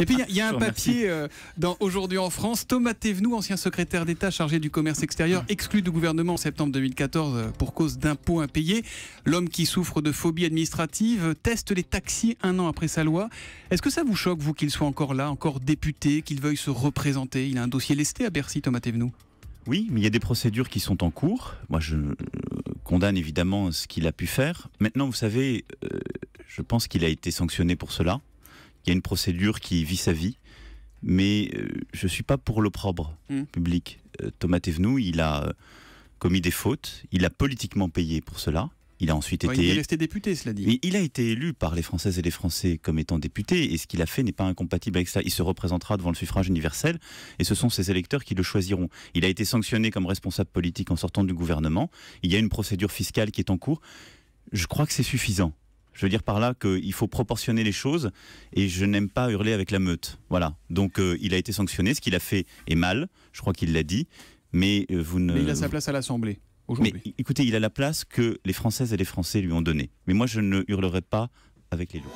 Et puis, il y, a, un papier euh, dans Aujourd'hui en France. Thomas Thévenoux, ancien secrétaire d'État chargé du commerce extérieur, mmh. exclu du gouvernement en septembre 2014 euh, pour cause d'impôts impayés. L'homme qui souffre de phobie administrative teste les taxis un an après sa loi. Est-ce que ça vous choque, vous, qu'il soit encore là, encore député, qu'il veuille se représenter Il a un dossier lesté à Bercy, Thomas Thévenoux. Oui, mais il y a des procédures qui sont en cours. Moi, je euh, condamne évidemment ce qu'il a pu faire. Maintenant, vous savez, je pense qu'il a été sanctionné pour cela il y a une procédure qui vit sa vie, mais euh, je ne suis pas pour l'opprobre hmm. public. Euh, Thomas Thévenoud, il a euh, commis des fautes, il a politiquement payé pour cela. Il a ensuite été. Il resté député, cela il a été élu par les Françaises et les Français comme étant député, et ce qu'il a fait n'est pas incompatible avec cela. Il se représentera devant le suffrage universel, et ce sont ses électeurs qui le choisiront. Il a été sanctionné comme responsable politique en sortant du gouvernement. Il y a une procédure fiscale qui est en cours. Je crois que c'est suffisant. Je veux dire par là qu'il faut proportionner les choses et je n'aime pas hurler avec la meute. Voilà. Donc euh, il a été sanctionné, ce qu'il a fait est mal, je crois qu'il l'a dit, mais euh, vous ne. il a sa place à l'Assemblée. Mais écoutez, il a la place que les Françaises et les Français lui ont donnée. Mais moi, je ne hurlerai pas avec les loups.